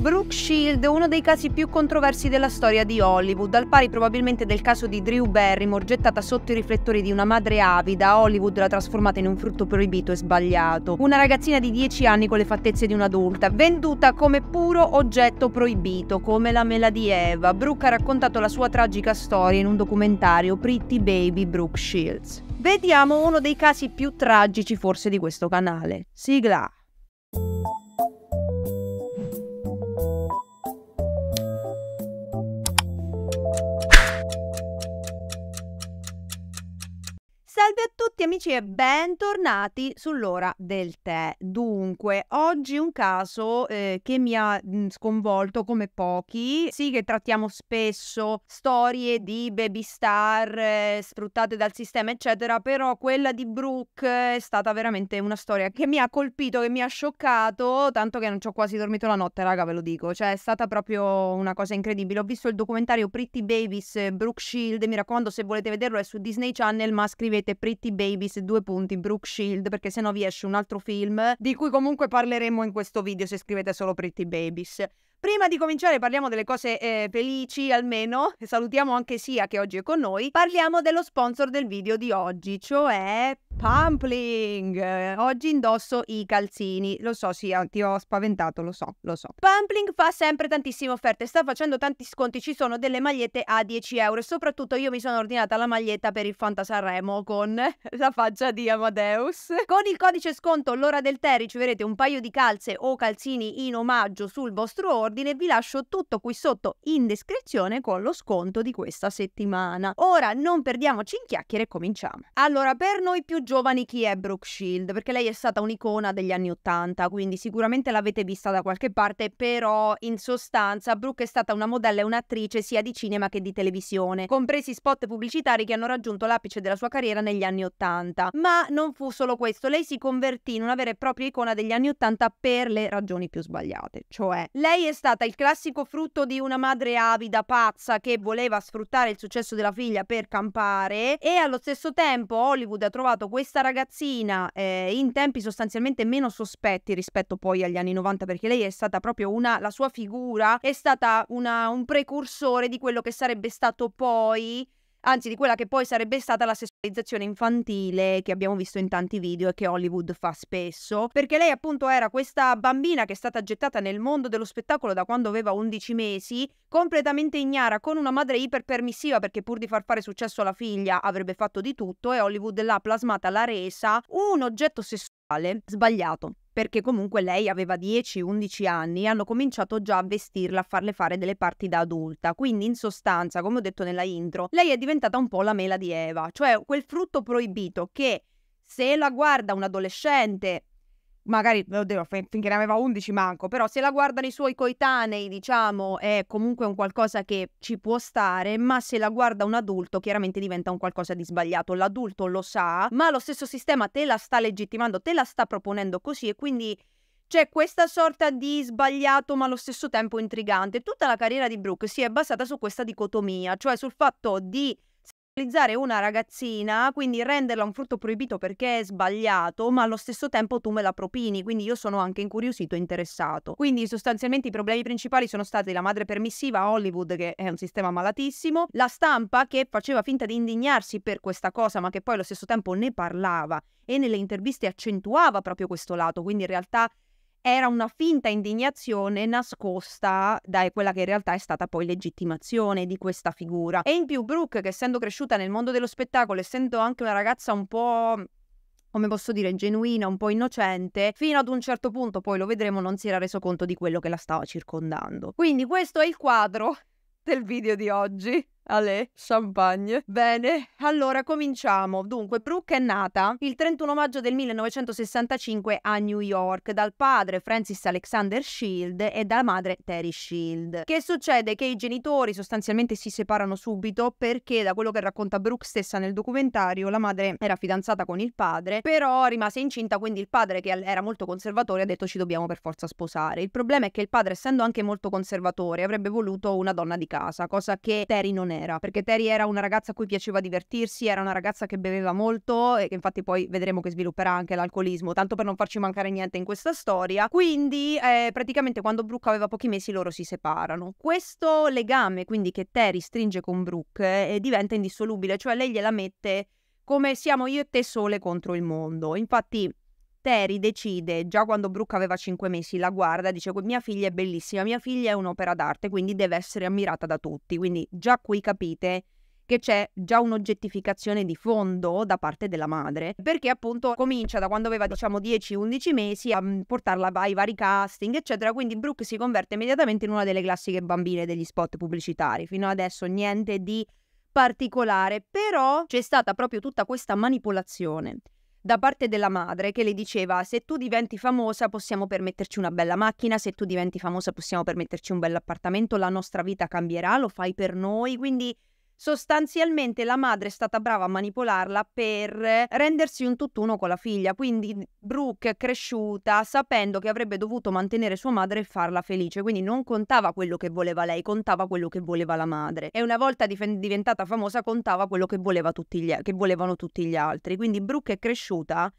Brooke Shield, uno dei casi più controversi della storia di Hollywood, al pari probabilmente del caso di Drew Barrymore, gettata sotto i riflettori di una madre avida, Hollywood l'ha trasformata in un frutto proibito e sbagliato. Una ragazzina di 10 anni con le fattezze di un'adulta, venduta come puro oggetto proibito, come la mela di Eva. Brooke ha raccontato la sua tragica storia in un documentario Pretty Baby Brooke Shields. Vediamo uno dei casi più tragici forse di questo canale. Sigla. salve a tutti amici e bentornati sull'ora del tè. Dunque, oggi un caso eh, che mi ha mm, sconvolto come pochi. Sì che trattiamo spesso storie di baby star eh, sfruttate dal sistema, eccetera, però quella di Brooke eh, è stata veramente una storia che mi ha colpito, che mi ha scioccato, tanto che non ci ho quasi dormito la notte, raga, ve lo dico. Cioè, è stata proprio una cosa incredibile. Ho visto il documentario Pretty Babies eh, Brooke Shield, mi raccomando se volete vederlo è su Disney Channel, ma scrivete seguite Pretty Babies due punti Brooke Shield perché se no vi esce un altro film di cui comunque parleremo in questo video se scrivete solo Pretty Babies. Prima di cominciare parliamo delle cose eh, felici almeno, salutiamo anche Sia che oggi è con noi, parliamo dello sponsor del video di oggi, cioè Pumpling. Oggi indosso i calzini, lo so Sia, ti ho spaventato, lo so, lo so. Pumpling fa sempre tantissime offerte, sta facendo tanti sconti, ci sono delle magliette a 10 euro e soprattutto io mi sono ordinata la maglietta per il Fanta Sanremo con la faccia di Amadeus. Con il codice sconto L'ora del Terry ci verrete un paio di calze o calzini in omaggio sul vostro oro ordine vi lascio tutto qui sotto in descrizione con lo sconto di questa settimana. Ora non perdiamoci in chiacchiere e cominciamo. Allora, per noi più giovani chi è Brooke Shield? Perché lei è stata un'icona degli anni 80, quindi sicuramente l'avete vista da qualche parte, però in sostanza Brooke è stata una modella e un'attrice sia di cinema che di televisione, compresi spot pubblicitari che hanno raggiunto l'apice della sua carriera negli anni 80. Ma non fu solo questo, lei si convertì in una vera e propria icona degli anni 80 per le ragioni più sbagliate, cioè lei è stata il classico frutto di una madre avida, pazza, che voleva sfruttare il successo della figlia per campare e allo stesso tempo Hollywood ha trovato questa ragazzina eh, in tempi sostanzialmente meno sospetti rispetto poi agli anni 90 perché lei è stata proprio una, la sua figura è stata una, un precursore di quello che sarebbe stato poi anzi di quella che poi sarebbe stata la sessualizzazione infantile che abbiamo visto in tanti video e che Hollywood fa spesso, perché lei appunto era questa bambina che è stata gettata nel mondo dello spettacolo da quando aveva 11 mesi, completamente ignara, con una madre iperpermissiva perché pur di far fare successo alla figlia avrebbe fatto di tutto e Hollywood l'ha plasmata, l'ha resa un oggetto sessuale sbagliato perché comunque lei aveva 10-11 anni e hanno cominciato già a vestirla, a farle fare delle parti da adulta. Quindi in sostanza, come ho detto nella intro, lei è diventata un po' la mela di Eva, cioè quel frutto proibito che se la guarda un adolescente magari, oddio, finché ne aveva 11 manco, però se la guardano i suoi coetanei, diciamo, è comunque un qualcosa che ci può stare, ma se la guarda un adulto, chiaramente diventa un qualcosa di sbagliato. L'adulto lo sa, ma lo stesso sistema te la sta legittimando, te la sta proponendo così e quindi c'è questa sorta di sbagliato ma allo stesso tempo intrigante. Tutta la carriera di Brooke si è basata su questa dicotomia, cioè sul fatto di sessualizzare una ragazzina, quindi renderla un frutto proibito perché è sbagliato, ma allo stesso tempo tu me la propini, quindi io sono anche incuriosito e interessato. Quindi sostanzialmente i problemi principali sono stati la madre permissiva a Hollywood, che è un sistema malatissimo, la stampa che faceva finta di indignarsi per questa cosa, ma che poi allo stesso tempo ne parlava e nelle interviste accentuava proprio questo lato, quindi in realtà era una finta indignazione nascosta da quella che in realtà è stata poi legittimazione di questa figura. E in più Brooke, che essendo cresciuta nel mondo dello spettacolo, essendo anche una ragazza un po' come posso dire, genuina, un po' innocente, fino ad un certo punto, poi lo vedremo, non si era reso conto di quello che la stava circondando. Quindi questo è il quadro del video di oggi. Ale, champagne. Bene, allora cominciamo. Dunque, Brooke è nata il 31 maggio del 1965 a New York dal padre Francis Alexander Shield e dalla madre Terry Shield. Che succede? Che i genitori sostanzialmente si separano subito perché, da quello che racconta Brooke stessa nel documentario, la madre era fidanzata con il padre, però rimase incinta, quindi il padre, che era molto conservatore, ha detto ci dobbiamo per forza sposare. Il problema è che il padre, essendo anche molto conservatore, avrebbe voluto una donna di casa, cosa che Terry non era era, perché Terry era una ragazza a cui piaceva divertirsi, era una ragazza che beveva molto e che infatti poi vedremo che svilupperà anche l'alcolismo, tanto per non farci mancare niente in questa storia. Quindi eh, praticamente quando Brooke aveva pochi mesi loro si separano. Questo legame quindi che Terry stringe con Brooke eh, diventa indissolubile, cioè lei gliela mette come siamo io e te sole contro il mondo. Infatti Terry decide, già quando Brooke aveva 5 mesi, la guarda, dice mia figlia è bellissima, mia figlia è un'opera d'arte, quindi deve essere ammirata da tutti. Quindi già qui capite che c'è già un'oggettificazione di fondo da parte della madre, perché appunto comincia da quando aveva diciamo 10-11 mesi a mm, portarla ai vari casting, eccetera, quindi Brooke si converte immediatamente in una delle classiche bambine degli spot pubblicitari. Fino adesso niente di particolare, però c'è stata proprio tutta questa manipolazione da parte della madre che le diceva se tu diventi famosa possiamo permetterci una bella macchina, se tu diventi famosa possiamo permetterci un bel appartamento, la nostra vita cambierà, lo fai per noi, quindi Sostanzialmente la madre è stata brava a manipolarla per rendersi un tutt'uno con la figlia, quindi Brooke è cresciuta sapendo che avrebbe dovuto mantenere sua madre e farla felice, quindi non contava quello che voleva lei, contava quello che voleva la madre e una volta diventata famosa contava quello che, voleva tutti gli, che volevano tutti gli altri, quindi Brooke è cresciuta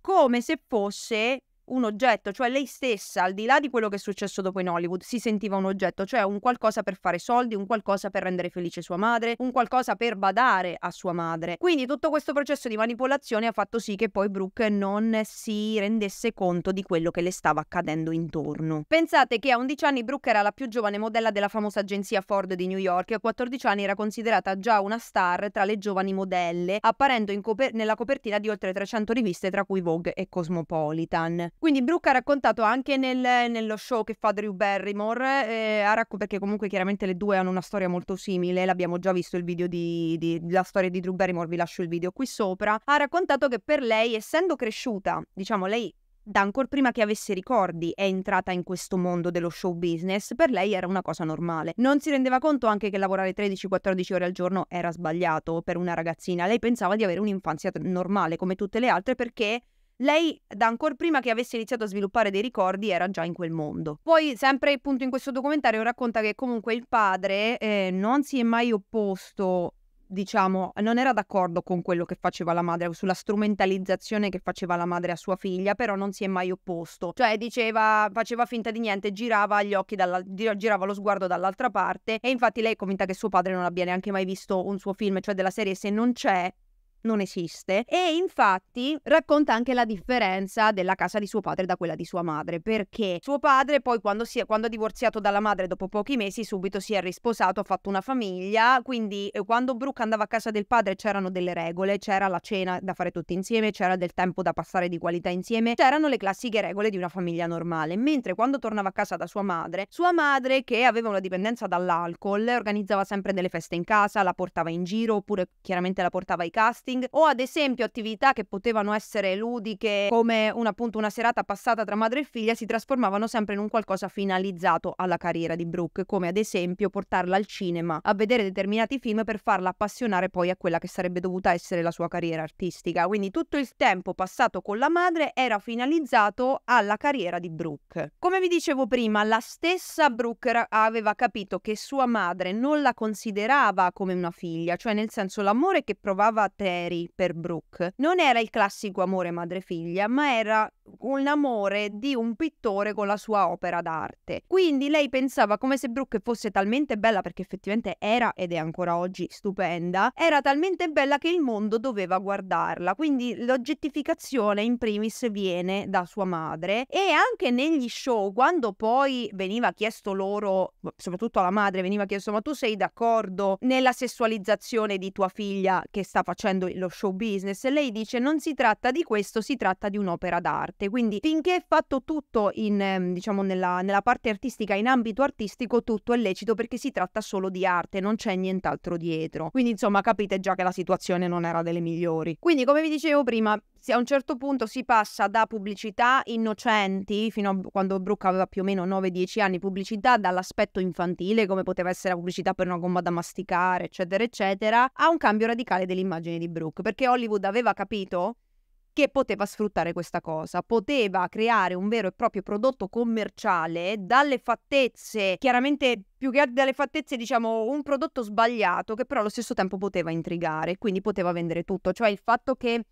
come se fosse un oggetto, cioè lei stessa, al di là di quello che è successo dopo in Hollywood, si sentiva un oggetto, cioè un qualcosa per fare soldi, un qualcosa per rendere felice sua madre, un qualcosa per badare a sua madre. Quindi tutto questo processo di manipolazione ha fatto sì che poi Brooke non si rendesse conto di quello che le stava accadendo intorno. Pensate che a 11 anni Brooke era la più giovane modella della famosa agenzia Ford di New York e a 14 anni era considerata già una star tra le giovani modelle, apparendo coper- nella copertina di oltre 300 riviste tra cui Vogue e Cosmopolitan. Quindi Brooke ha raccontato anche nel, nello show che fa Drew Barrymore, eh, racco- perché comunque chiaramente le due hanno una storia molto simile, l'abbiamo già visto il video di, di, la storia di Drew Barrymore, vi lascio il video qui sopra, ha raccontato che per lei, essendo cresciuta, diciamo lei da ancora prima che avesse ricordi è entrata in questo mondo dello show business, per lei era una cosa normale. Non si rendeva conto anche che lavorare 13-14 ore al giorno era sbagliato per una ragazzina. Lei pensava di avere un'infanzia normale come tutte le altre perché lei, da ancora prima che avesse iniziato a sviluppare dei ricordi, era già in quel mondo. Poi, sempre appunto in questo documentario, racconta che comunque il padre eh, non si è mai opposto diciamo, non era d'accordo con quello che faceva la madre, sulla strumentalizzazione che faceva la madre a sua figlia, però non si è mai opposto. Cioè, diceva, faceva finta di niente, girava gli occhi, girava lo sguardo dall'altra parte e infatti lei è convinta che suo padre non abbia neanche mai visto un suo film, cioè della serie se non c'è, non esiste e infatti racconta anche la differenza della casa di suo padre da quella di sua madre perché suo padre poi quando, si è, quando ha divorziato dalla madre dopo pochi mesi subito si è risposato ha fatto una famiglia quindi eh, quando Brooke andava a casa del padre c'erano delle regole c'era la cena da fare tutti insieme c'era del tempo da passare di qualità insieme c'erano le classiche regole di una famiglia normale mentre quando tornava a casa da sua madre sua madre che aveva una dipendenza dall'alcol organizzava sempre delle feste in casa la portava in giro oppure chiaramente la portava ai casti marketing o ad esempio attività che potevano essere ludiche come un, appunto una serata passata tra madre e figlia si trasformavano sempre in un qualcosa finalizzato alla carriera di Brooke, come ad esempio portarla al cinema a vedere determinati film per farla appassionare poi a quella che sarebbe dovuta essere la sua carriera artistica. Quindi tutto il tempo passato con la madre era finalizzato alla carriera di Brooke. Come vi dicevo prima, la stessa Brooke aveva capito che sua madre non la considerava come una figlia, cioè nel senso l'amore che provava a te Mary per Brooke non era il classico amore madre-figlia, ma era un amore di un pittore con la sua opera d'arte. Quindi lei pensava come se Brooke fosse talmente bella, perché effettivamente era ed è ancora oggi stupenda, era talmente bella che il mondo doveva guardarla. Quindi l'oggettificazione in primis viene da sua madre e anche negli show, quando poi veniva chiesto loro, soprattutto alla madre, veniva chiesto ma tu sei d'accordo nella sessualizzazione di tua figlia che sta facendo lo show business? lei dice non si tratta di questo, si tratta di un'opera d'arte arte. Quindi finché è fatto tutto in, ehm, diciamo, nella, nella parte artistica, in ambito artistico, tutto è lecito perché si tratta solo di arte, non c'è nient'altro dietro. Quindi insomma capite già che la situazione non era delle migliori. Quindi come vi dicevo prima, a un certo punto si passa da pubblicità innocenti, fino a quando Brooke aveva più o meno 9-10 anni, pubblicità dall'aspetto infantile, come poteva essere la pubblicità per una gomma da masticare, eccetera, eccetera, a un cambio radicale dell'immagine di Brooke, perché Hollywood aveva capito che poteva sfruttare questa cosa, poteva creare un vero e proprio prodotto commerciale dalle fattezze, chiaramente più che dalle fattezze diciamo un prodotto sbagliato che però allo stesso tempo poteva intrigare, quindi poteva vendere tutto, cioè il fatto che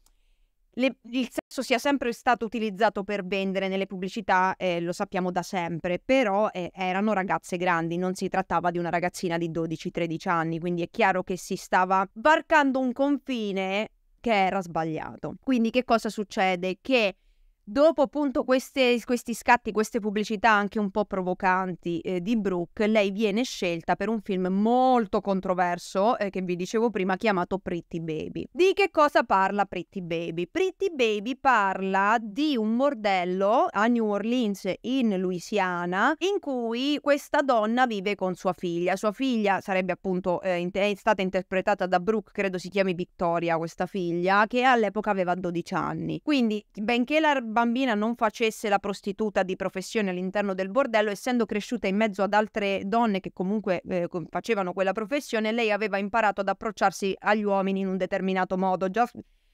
le, il sesso sia sempre stato utilizzato per vendere nelle pubblicità, eh, lo sappiamo da sempre, però eh, erano ragazze grandi, non si trattava di una ragazzina di 12-13 anni, quindi è chiaro che si stava varcando un confine che era sbagliato. Quindi che cosa succede? Che Dopo appunto queste, questi scatti, queste pubblicità anche un po' provocanti eh, di Brooke, lei viene scelta per un film molto controverso eh, che vi dicevo prima chiamato Pretty Baby. Di che cosa parla Pretty Baby? Pretty Baby parla di un bordello a New Orleans in Louisiana in cui questa donna vive con sua figlia. Sua figlia sarebbe appunto eh, in- è stata interpretata da Brooke, credo si chiami Victoria questa figlia, che all'epoca aveva 12 anni. Quindi benché la bambina non facesse la prostituta di professione all'interno del bordello, essendo cresciuta in mezzo ad altre donne che comunque eh, facevano quella professione, lei aveva imparato ad approcciarsi agli uomini in un determinato modo. Già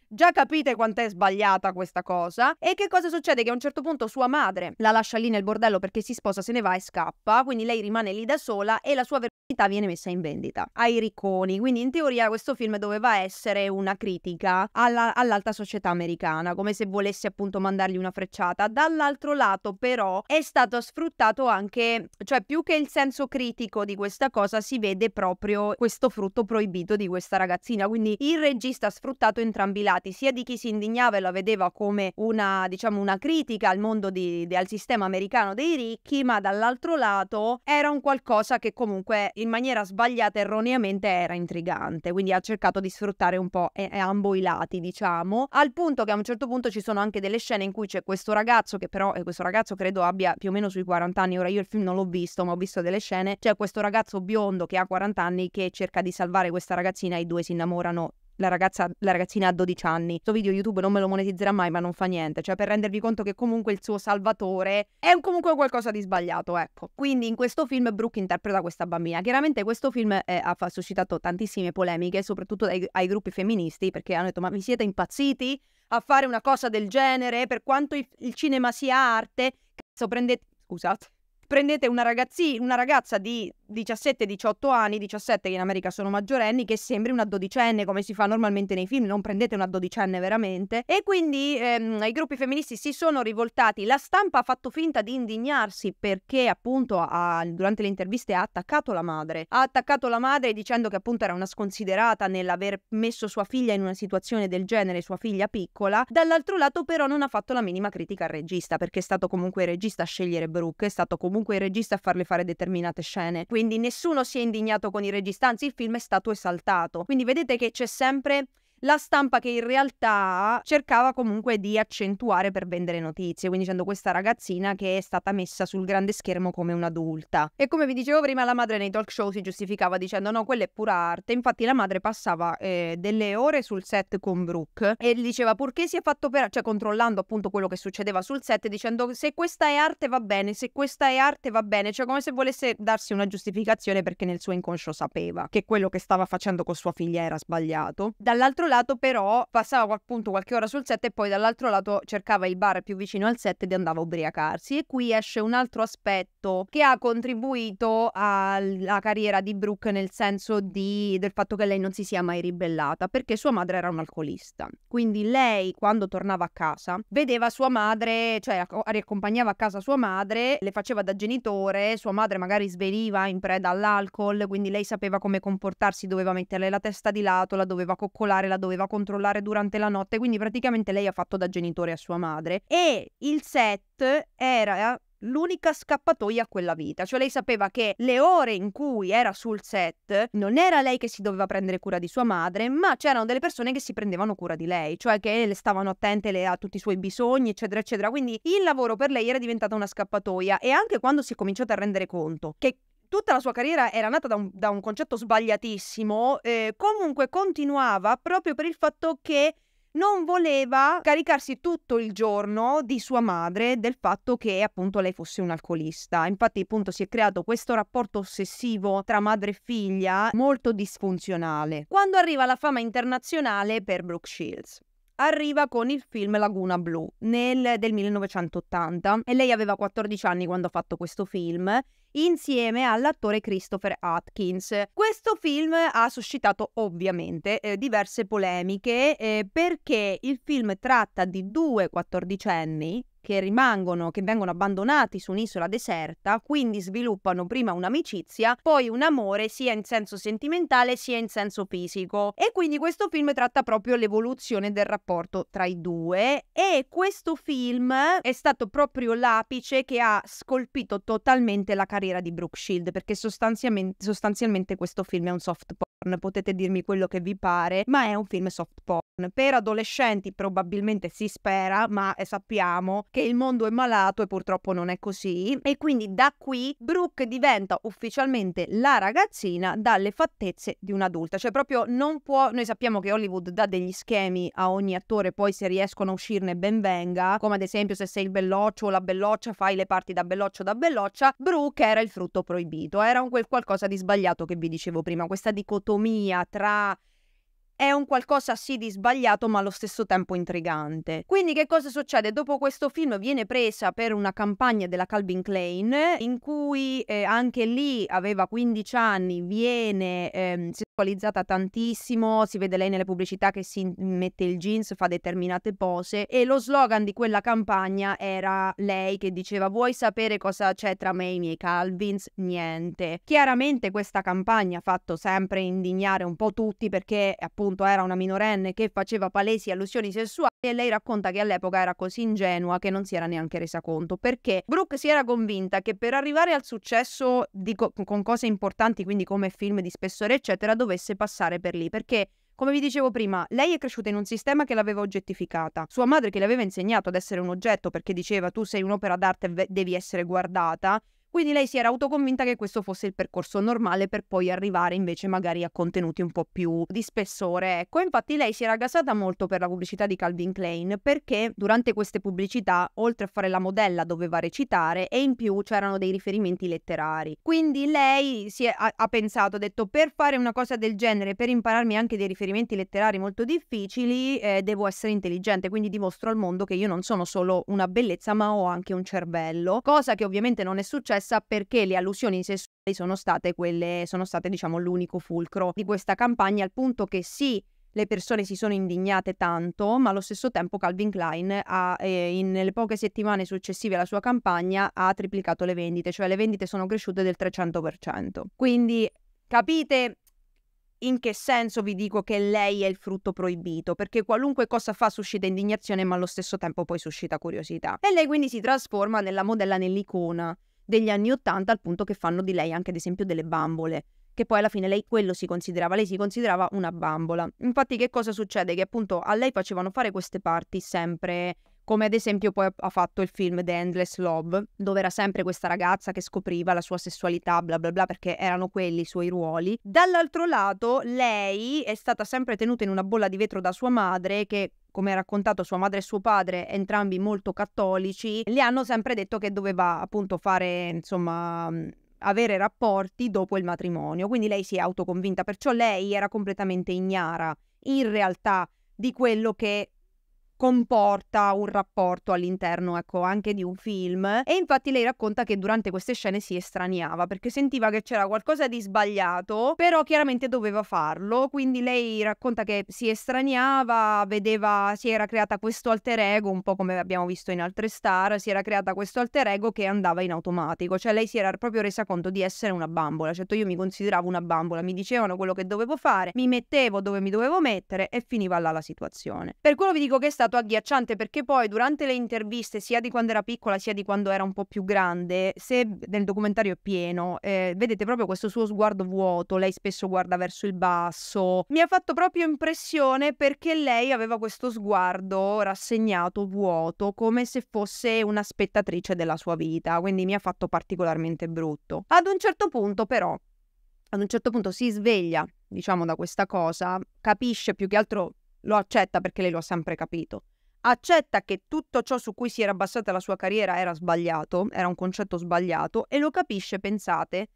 Già capite quanto è sbagliata questa cosa. E che cosa succede? Che a un certo punto sua madre la lascia lì nel bordello perché si sposa, se ne va e scappa, quindi lei rimane lì da sola e la sua verità viene messa in vendita ai ricconi. Quindi in teoria questo film doveva essere una critica alla, all'alta società americana, come se volesse appunto mandargli una frecciata. Dall'altro lato però è stato sfruttato anche, cioè più che il senso critico di questa cosa si vede proprio questo frutto proibito di questa ragazzina. Quindi il regista ha sfruttato entrambi i lati svariati, sia di chi si indignava e la vedeva come una, diciamo, una critica al mondo di, di, al sistema americano dei ricchi, ma dall'altro lato era un qualcosa che comunque in maniera sbagliata erroneamente era intrigante, quindi ha cercato di sfruttare un po' eh, ambo i lati, diciamo, al punto che a un certo punto ci sono anche delle scene in cui c'è questo ragazzo che però, eh, questo ragazzo credo abbia più o meno sui 40 anni, ora io il film non l'ho visto, ma ho visto delle scene, c'è questo ragazzo biondo che ha 40 anni che cerca di salvare questa ragazzina, e i due si innamorano la, ragazza, la ragazzina ha 12 anni. Questo video YouTube non me lo monetizzerà mai, ma non fa niente. Cioè, per rendervi conto che comunque il suo salvatore è comunque qualcosa di sbagliato, ecco. Quindi in questo film Brooke interpreta questa bambina. Chiaramente questo film eh, ha suscitato tantissime polemiche, soprattutto dai, ai gruppi femministi, perché hanno detto, ma vi siete impazziti? a fare una cosa del genere, per quanto il, cinema sia arte, cazzo prendete, scusate, prendete una, ragazzi, una ragazza di 17-18 anni, 17 che in America sono maggiorenni, che sembri una dodicenne come si fa normalmente nei film, non prendete una dodicenne veramente. E quindi ehm, i gruppi femministi si sono rivoltati, la stampa ha fatto finta di indignarsi perché appunto ha, durante le interviste ha attaccato la madre, ha attaccato la madre dicendo che appunto era una sconsiderata nell'aver messo sua figlia in una situazione del genere, sua figlia piccola, dall'altro lato però non ha fatto la minima critica al regista perché è stato comunque il regista a scegliere Brooke, è stato comunque comunque il regista a farle fare determinate scene. Quindi nessuno si è indignato con il regista, anzi il film è stato esaltato. Quindi vedete che c'è sempre la stampa che in realtà cercava comunque di accentuare per vendere notizie, quindi dicendo questa ragazzina che è stata messa sul grande schermo come un'adulta. E come vi dicevo prima, la madre nei talk show si giustificava dicendo no, quella è pura arte, infatti la madre passava eh, delle ore sul set con Brooke e diceva purché si è fatto per... cioè controllando appunto quello che succedeva sul set dicendo se questa è arte va bene, se questa è arte va bene, cioè come se volesse darsi una giustificazione perché nel suo inconscio sapeva che quello che stava facendo con sua figlia era sbagliato. Dall'altro lato lato però passava appunto qualche ora sul set e poi dall'altro lato cercava il bar più vicino al set ed andava a ubriacarsi. E qui esce un altro aspetto che ha contribuito alla carriera di Brooke nel senso di, del fatto che lei non si sia mai ribellata perché sua madre era un'alcolista. Quindi lei quando tornava a casa vedeva sua madre, cioè riaccompagnava a casa sua madre, le faceva da genitore, sua madre magari sveniva in preda all'alcol, quindi lei sapeva come comportarsi, doveva metterle la testa di lato, la doveva coccolare, la la doveva controllare durante la notte, quindi praticamente lei ha fatto da genitore a sua madre e il set era l'unica scappatoia a quella vita. Cioè lei sapeva che le ore in cui era sul set non era lei che si doveva prendere cura di sua madre, ma c'erano delle persone che si prendevano cura di lei, cioè che le stavano attente a tutti i suoi bisogni, eccetera, eccetera. Quindi il lavoro per lei era diventato una scappatoia e anche quando si è cominciata a rendere conto che tutta la sua carriera era nata da un, da un concetto sbagliatissimo, eh, comunque continuava proprio per il fatto che non voleva caricarsi tutto il giorno di sua madre del fatto che appunto lei fosse un'alcolista. Infatti appunto si è creato questo rapporto ossessivo tra madre e figlia molto disfunzionale. Quando arriva la fama internazionale per Brooke Shields? Arriva con il film Laguna Blu nel, del 1980 e lei aveva 14 anni quando ha fatto questo film insieme all'attore Christopher Atkins. Questo film ha suscitato ovviamente eh, diverse polemiche eh, perché il film tratta di due quattordicenni che rimangono, che vengono abbandonati su un'isola deserta, quindi sviluppano prima un'amicizia, poi un amore sia in senso sentimentale sia in senso fisico. E quindi questo film tratta proprio l'evoluzione del rapporto tra i due e questo film è stato proprio l'apice che ha scolpito totalmente la carriera di Brooke Shield perché sostanzialmente, sostanzialmente questo film è un soft porn, potete dirmi quello che vi pare, ma è un film soft porn. Per adolescenti probabilmente si spera, ma eh, sappiamo che il mondo è malato e purtroppo non è così. E quindi da qui Brooke diventa ufficialmente la ragazzina dalle fattezze di un'adulta. Cioè proprio non può... Noi sappiamo che Hollywood dà degli schemi a ogni attore, poi se riescono a uscirne ben venga, come ad esempio se sei il belloccio o la belloccia fai le parti da belloccio da belloccia. Brooke era il frutto proibito, era un quel qualcosa di sbagliato che vi dicevo prima, questa dicotomia dicotomia tra è un qualcosa sì di sbagliato ma allo stesso tempo intrigante. Quindi che cosa succede? Dopo questo film viene presa per una campagna della Calvin Klein in cui eh, anche lì aveva 15 anni, viene eh, attualizzata tantissimo, si vede lei nelle pubblicità che si mette il jeans, fa determinate pose e lo slogan di quella campagna era lei che diceva vuoi sapere cosa c'è tra me e i miei Calvins? Niente. Chiaramente questa campagna ha fatto sempre indignare un po' tutti perché appunto era una minorenne che faceva palesi allusioni sessuali e lei racconta che all'epoca era così ingenua che non si era neanche resa conto perché Brooke si era convinta che per arrivare al successo co- con cose importanti quindi come film di spessore eccetera dovesse passare per lì, perché come vi dicevo prima, lei è cresciuta in un sistema che l'aveva oggettificata. Sua madre che le aveva insegnato ad essere un oggetto perché diceva tu sei un'opera d'arte e devi essere guardata, quindi lei si era autoconvinta che questo fosse il percorso normale per poi arrivare invece magari a contenuti un po' più di spessore. Ecco, infatti lei si era gasata molto per la pubblicità di Calvin Klein perché durante queste pubblicità, oltre a fare la modella, doveva recitare e in più c'erano dei riferimenti letterari. Quindi lei è, ha, ha pensato, ha detto per fare una cosa del genere, per impararmi anche dei riferimenti letterari molto difficili, eh, devo essere intelligente, quindi dimostro al mondo che io non sono solo una bellezza ma ho anche un cervello, cosa che ovviamente non è successa successa perché le allusioni sessuali sono state quelle, sono state diciamo l'unico fulcro di questa campagna al punto che sì, le persone si sono indignate tanto, ma allo stesso tempo Calvin Klein ha, eh, in, nelle poche settimane successive alla sua campagna ha triplicato le vendite, cioè le vendite sono cresciute del 300%. Quindi capite in che senso vi dico che lei è il frutto proibito, perché qualunque cosa fa suscita indignazione, ma allo stesso tempo poi suscita curiosità. E lei quindi si trasforma nella modella, nell'icona degli anni Ottanta al punto che fanno di lei anche ad esempio delle bambole, che poi alla fine lei quello si considerava, lei si considerava una bambola. Infatti che cosa succede? Che appunto a lei facevano fare queste parti sempre, come ad esempio poi ha fatto il film The Endless Love, dove era sempre questa ragazza che scopriva la sua sessualità, bla bla bla, perché erano quelli i suoi ruoli. Dall'altro lato lei è stata sempre tenuta in una bolla di vetro da sua madre che come ha raccontato sua madre e suo padre, entrambi molto cattolici, gli hanno sempre detto che doveva appunto fare, insomma, avere rapporti dopo il matrimonio. Quindi lei si è autoconvinta, perciò lei era completamente ignara in realtà di quello che comporta un rapporto all'interno ecco anche di un film e infatti lei racconta che durante queste scene si estraniava perché sentiva che c'era qualcosa di sbagliato però chiaramente doveva farlo quindi lei racconta che si estraniava vedeva si era creata questo alter ego un po' come abbiamo visto in altre star si era creata questo alter ego che andava in automatico cioè lei si era proprio resa conto di essere una bambola certo io mi consideravo una bambola mi dicevano quello che dovevo fare mi mettevo dove mi dovevo mettere e finiva là la situazione per quello vi dico che è stato stato agghiacciante perché poi durante le interviste, sia di quando era piccola sia di quando era un po' più grande, se nel documentario è pieno, eh, vedete proprio questo suo sguardo vuoto, lei spesso guarda verso il basso. Mi ha fatto proprio impressione perché lei aveva questo sguardo rassegnato, vuoto, come se fosse una spettatrice della sua vita, quindi mi ha fatto particolarmente brutto. Ad un certo punto però, ad un certo punto si sveglia, diciamo, da questa cosa, capisce più che altro lo accetta perché lei lo ha sempre capito. Accetta che tutto ciò su cui si era basata la sua carriera era sbagliato, era un concetto sbagliato e lo capisce, pensate,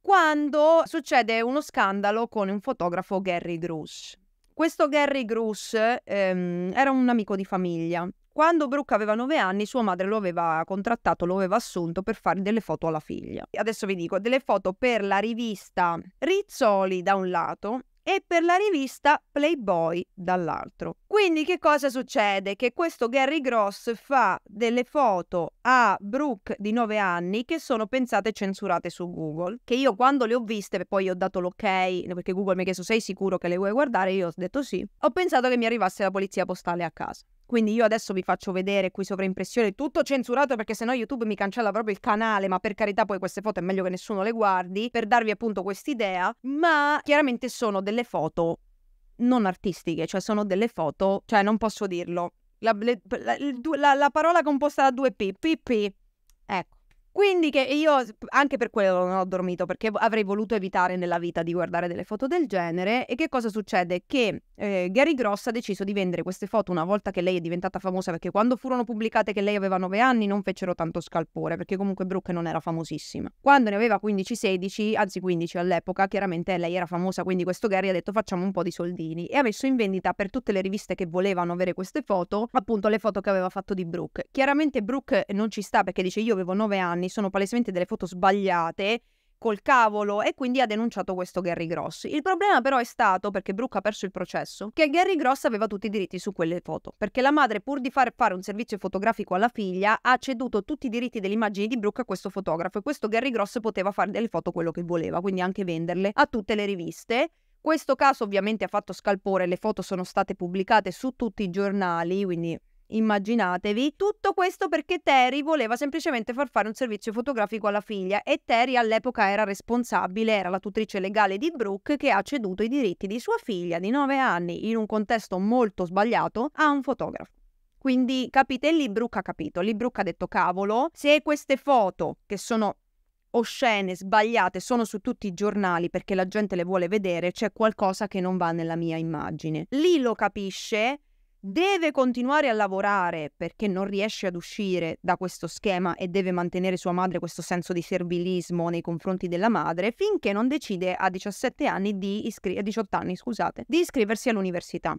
quando succede uno scandalo con un fotografo Gary Grush. Questo Gary Grush ehm, era un amico di famiglia. Quando Brooke aveva 9 anni, sua madre lo aveva contrattato, lo aveva assunto per fare delle foto alla figlia. Adesso vi dico, delle foto per la rivista Rizzoli da un lato e per la rivista Playboy dall'altro. Quindi che cosa succede? Che questo Gary Gross fa delle foto a Brooke di 9 anni che sono pensate censurate su Google, che io quando le ho viste, poi ho dato l'ok, perché Google mi ha chiesto sei sicuro che le vuoi guardare, io ho detto sì, ho pensato che mi arrivasse la polizia postale a casa. Quindi io adesso vi faccio vedere qui sovraimpressione, tutto censurato perché sennò YouTube mi cancella proprio il canale, ma per carità poi queste foto è meglio che nessuno le guardi, per darvi appunto quest'idea, ma chiaramente sono delle foto non artistiche, cioè sono delle foto, cioè non posso dirlo. La, la, la, la parola composta da due P, PP, ecco. Quindi che io anche per quello non ho dormito perché avrei voluto evitare nella vita di guardare delle foto del genere e che cosa succede? Che eh, Gary Gross ha deciso di vendere queste foto una volta che lei è diventata famosa perché quando furono pubblicate che lei aveva 9 anni non fecero tanto scalpore perché comunque Brooke non era famosissima. Quando ne aveva 15-16, anzi 15 all'epoca, chiaramente lei era famosa quindi questo Gary ha detto facciamo un po' di soldini e ha messo in vendita per tutte le riviste che volevano avere queste foto appunto le foto che aveva fatto di Brooke. Chiaramente Brooke non ci sta perché dice io avevo 9 anni quindi sono palesemente delle foto sbagliate col cavolo e quindi ha denunciato questo Gary Gross. Il problema però è stato, perché Brooke ha perso il processo, che Gary Gross aveva tutti i diritti su quelle foto, perché la madre pur di far fare un servizio fotografico alla figlia ha ceduto tutti i diritti delle immagini di Brooke a questo fotografo e questo Gary Gross poteva fare delle foto quello che voleva, quindi anche venderle a tutte le riviste. Questo caso ovviamente ha fatto scalpore, le foto sono state pubblicate su tutti i giornali, quindi immaginatevi. Tutto questo perché Terry voleva semplicemente far fare un servizio fotografico alla figlia e Terry all'epoca era responsabile, era la tutrice legale di Brooke che ha ceduto i diritti di sua figlia di 9 anni in un contesto molto sbagliato a un fotografo. Quindi capite, lì Brooke ha capito, lì Brooke ha detto cavolo, se queste foto che sono oscene, sbagliate, sono su tutti i giornali perché la gente le vuole vedere, c'è qualcosa che non va nella mia immagine. Lì lo capisce deve continuare a lavorare perché non riesce ad uscire da questo schema e deve mantenere sua madre questo senso di servilismo nei confronti della madre finché non decide a 17 anni di iscri- 18 anni, scusate, di iscriversi all'università.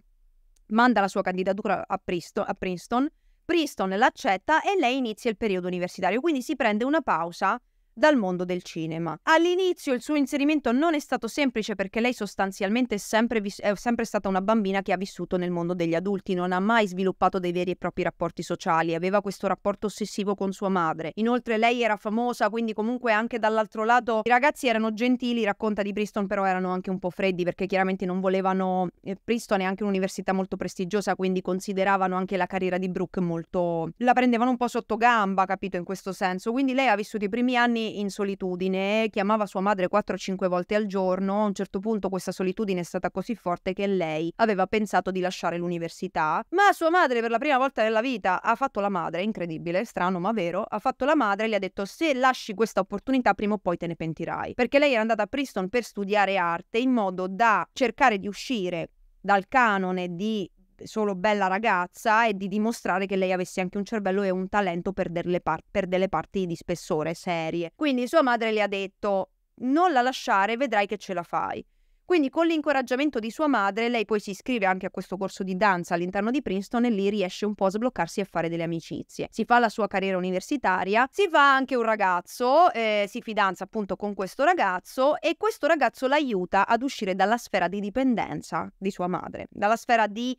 Manda la sua candidatura a, Pristo- a Princeton, Princeton l'accetta e lei inizia il periodo universitario, quindi si prende una pausa dal mondo del cinema. All'inizio il suo inserimento non è stato semplice perché lei sostanzialmente è sempre, vis- è sempre, stata una bambina che ha vissuto nel mondo degli adulti, non ha mai sviluppato dei veri e propri rapporti sociali, aveva questo rapporto ossessivo con sua madre. Inoltre lei era famosa, quindi comunque anche dall'altro lato i ragazzi erano gentili, racconta di Priston, però erano anche un po' freddi perché chiaramente non volevano... Eh, Priston è anche un'università molto prestigiosa, quindi consideravano anche la carriera di Brooke molto... la prendevano un po' sotto gamba, capito in questo senso. Quindi lei ha vissuto i primi anni anni in solitudine, chiamava sua madre 4-5 volte al giorno, a un certo punto questa solitudine è stata così forte che lei aveva pensato di lasciare l'università, ma sua madre per la prima volta nella vita ha fatto la madre, incredibile, strano ma vero, ha fatto la madre e gli ha detto se lasci questa opportunità prima o poi te ne pentirai, perché lei era andata a Princeton per studiare arte in modo da cercare di uscire dal canone di solo bella ragazza e di dimostrare che lei avesse anche un cervello e un talento per delle, par- per delle parti di spessore serie. Quindi sua madre le ha detto non la lasciare, vedrai che ce la fai. Quindi con l'incoraggiamento di sua madre, lei poi si iscrive anche a questo corso di danza all'interno di Princeton e lì riesce un po' a sbloccarsi e a fare delle amicizie. Si fa la sua carriera universitaria, si fa anche un ragazzo, eh, si fidanza appunto con questo ragazzo e questo ragazzo l'aiuta ad uscire dalla sfera di dipendenza di sua madre, dalla sfera di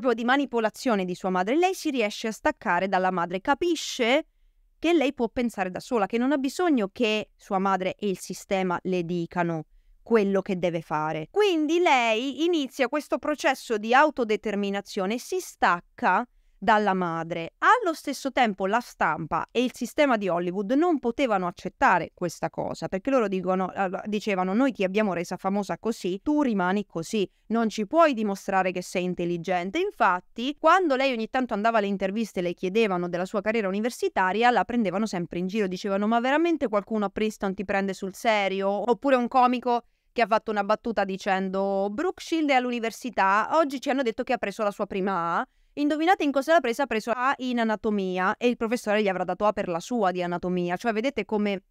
proprio di manipolazione di sua madre. Lei si riesce a staccare dalla madre, capisce che lei può pensare da sola, che non ha bisogno che sua madre e il sistema le dicano quello che deve fare. Quindi lei inizia questo processo di autodeterminazione, si stacca dalla madre. Allo stesso tempo la stampa e il sistema di Hollywood non potevano accettare questa cosa perché loro dicono, dicevano noi ti abbiamo resa famosa così, tu rimani così, non ci puoi dimostrare che sei intelligente. Infatti quando lei ogni tanto andava alle interviste e le chiedevano della sua carriera universitaria la prendevano sempre in giro, dicevano ma veramente qualcuno a Princeton ti prende sul serio? Oppure un comico che ha fatto una battuta dicendo Brooke Shield è all'università, oggi ci hanno detto che ha preso la sua prima A Indovinate in cosa l'ha presa? Ha preso A in anatomia e il professore gli avrà dato A per la sua di anatomia. Cioè, vedete come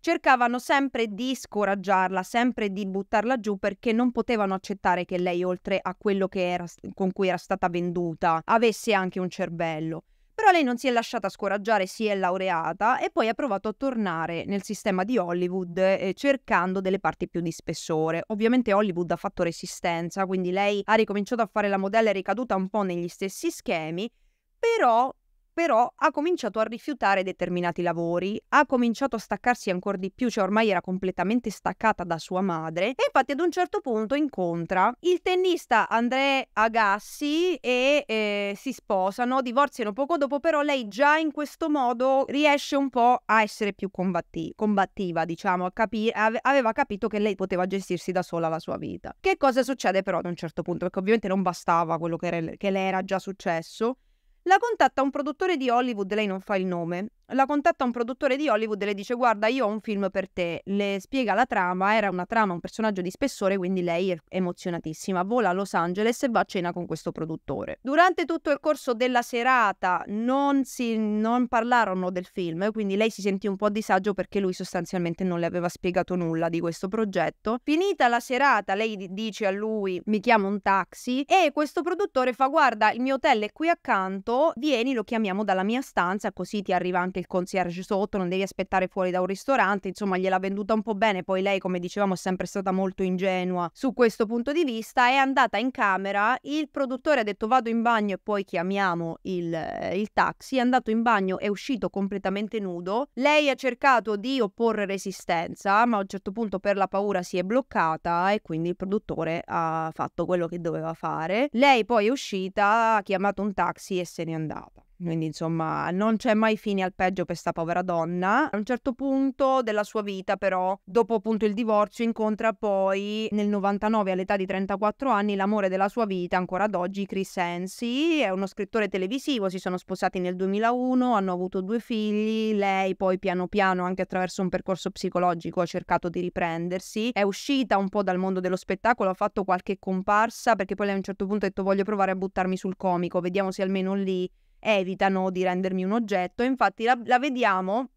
cercavano sempre di scoraggiarla, sempre di buttarla giù perché non potevano accettare che lei, oltre a quello era, con cui era stata venduta, avesse anche un cervello. Però lei non si è lasciata scoraggiare, si è laureata e poi ha provato a tornare nel sistema di Hollywood eh, cercando delle parti più di spessore. Ovviamente Hollywood ha fatto resistenza, quindi lei ha ricominciato a fare la modella e è ricaduta un po' negli stessi schemi, però però ha cominciato a rifiutare determinati lavori, ha cominciato a staccarsi ancora di più, cioè ormai era completamente staccata da sua madre e infatti ad un certo punto incontra il tennista André Agassi e eh, si sposano, divorziano poco dopo, però lei già in questo modo riesce un po' a essere più combatti- combattiva, diciamo, a capi- aveva capito che lei poteva gestirsi da sola la sua vita. Che cosa succede però ad un certo punto? Perché ovviamente non bastava quello che, era, che le era già successo, la contatta un produttore di Hollywood, lei non fa il nome, la contatta un produttore di Hollywood e le dice guarda io ho un film per te, le spiega la trama, era una trama, un personaggio di spessore, quindi lei è emozionatissima, vola a Los Angeles e va a cena con questo produttore. Durante tutto il corso della serata non, si, non parlarono del film, quindi lei si sentì un po' a disagio perché lui sostanzialmente non le aveva spiegato nulla di questo progetto. Finita la serata lei dice a lui mi chiamo un taxi e questo produttore fa guarda il mio hotel è qui accanto, vieni lo chiamiamo dalla mia stanza così ti arriva anche anche il concierge sotto, non devi aspettare fuori da un ristorante, insomma gliel'ha venduta un po' bene, poi lei come dicevamo è sempre stata molto ingenua su questo punto di vista, è andata in camera, il produttore ha detto vado in bagno e poi chiamiamo il, il taxi, è andato in bagno, è uscito completamente nudo, lei ha cercato di opporre resistenza, ma a un certo punto per la paura si è bloccata e quindi il produttore ha fatto quello che doveva fare, lei poi è uscita, ha chiamato un taxi e se n'è andata. Quindi insomma non c'è mai fine al peggio per questa povera donna. A un certo punto della sua vita però, dopo appunto il divorzio, incontra poi nel 99 all'età di 34 anni l'amore della sua vita, ancora ad oggi Chris Hensi, è uno scrittore televisivo, si sono sposati nel 2001, hanno avuto due figli, lei poi piano piano anche attraverso un percorso psicologico ha cercato di riprendersi, è uscita un po' dal mondo dello spettacolo, ha fatto qualche comparsa perché poi lei a un certo punto ha detto voglio provare a buttarmi sul comico, vediamo se almeno lì evitano di rendermi un oggetto. Infatti la, la vediamo,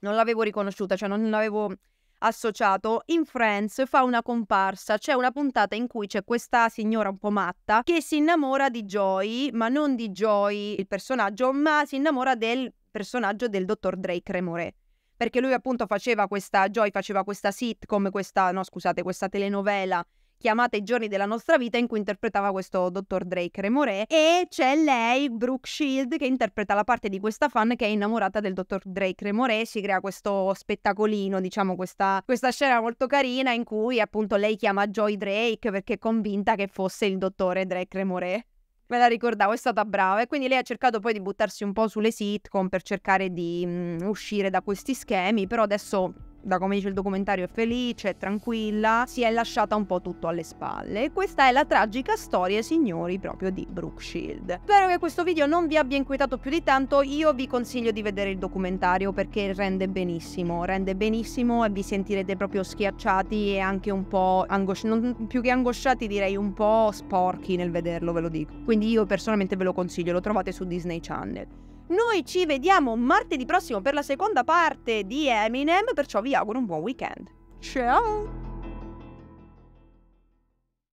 non l'avevo riconosciuta, cioè non l'avevo associato, in Friends fa una comparsa, c'è una puntata in cui c'è questa signora un po' matta che si innamora di Joy, ma non di Joy il personaggio, ma si innamora del personaggio del dottor Drake Remore. Perché lui appunto faceva questa, Joy faceva questa sitcom, questa, no scusate, questa telenovela chiamata I giorni della nostra vita, in cui interpretava questo dottor Drake Remore. E c'è lei, Brooke Shield, che interpreta la parte di questa fan che è innamorata del dottor Drake Remore. Si crea questo spettacolino, diciamo, questa, questa scena molto carina in cui appunto lei chiama Joy Drake perché è convinta che fosse il dottore Drake Remore me la ricordavo, è stata brava e quindi lei ha cercato poi di buttarsi un po' sulle sitcom per cercare di mh, mm, uscire da questi schemi, però adesso da come dice il documentario, è felice, è tranquilla, si è lasciata un po' tutto alle spalle. E questa è la tragica storia, signori, proprio di Brooke Shield. Spero che questo video non vi abbia inquietato più di tanto, io vi consiglio di vedere il documentario perché rende benissimo, rende benissimo e vi sentirete proprio schiacciati e anche un po' angosciati, più che angosciati direi un po' sporchi nel vederlo, ve lo dico. Quindi io personalmente ve lo consiglio, lo trovate su Disney Channel. Noi ci vediamo martedì prossimo per la seconda parte di Eminem, perciò vi auguro un buon weekend. Ciao!